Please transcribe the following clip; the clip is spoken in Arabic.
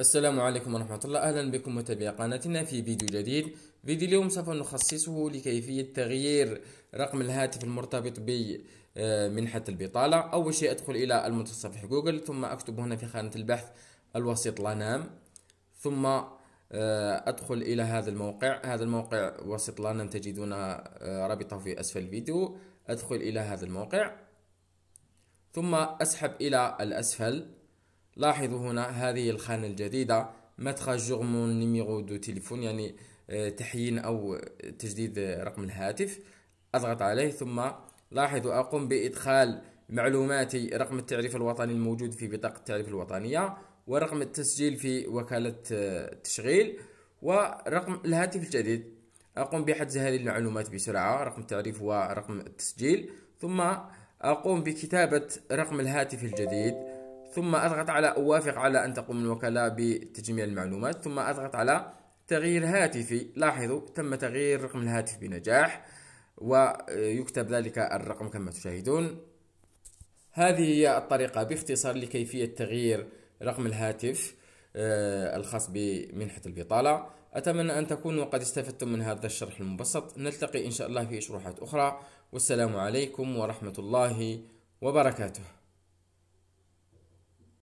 السلام عليكم ورحمة الله أهلا بكم متابعي قناتنا في فيديو جديد فيديو اليوم سوف نخصصه لكيفية تغيير رقم الهاتف المرتبط بمنحة آه، البطالة أول شيء أدخل إلى المتصفح جوجل ثم أكتب هنا في خانة البحث الوسيط لانام ثم آه، أدخل إلى هذا الموقع هذا الموقع وسيط لانام تجدون آه، رابطه في أسفل الفيديو أدخل إلى هذا الموقع ثم أسحب إلى الأسفل لاحظوا هنا هذه الخانة الجديدة متخرج جوغ مون نيميرو دو تليفون يعني آه، تحيين أو تجديد رقم الهاتف أضغط عليه ثم لاحظوا أقوم بإدخال معلوماتي رقم التعريف الوطني الموجود في بطاقة التعريف الوطنية ورقم التسجيل في وكالة التشغيل آه، ورقم الهاتف الجديد أقوم بحجز هذه المعلومات بسرعة رقم التعريف ورقم التسجيل ثم أقوم بكتابة رقم الهاتف الجديد ثم أضغط على أوافق على أن تقوم الوكالة بتجميع المعلومات ثم أضغط على تغيير هاتفي لاحظوا تم تغيير رقم الهاتف بنجاح ويكتب ذلك الرقم كما تشاهدون هذه هي الطريقة باختصار لكيفية تغيير رقم الهاتف آه، الخاص بمنحة البطالة أتمنى أن تكونوا قد استفدتم من هذا الشرح المبسط نلتقي إن شاء الله في شروحات أخرى والسلام عليكم ورحمة الله وبركاته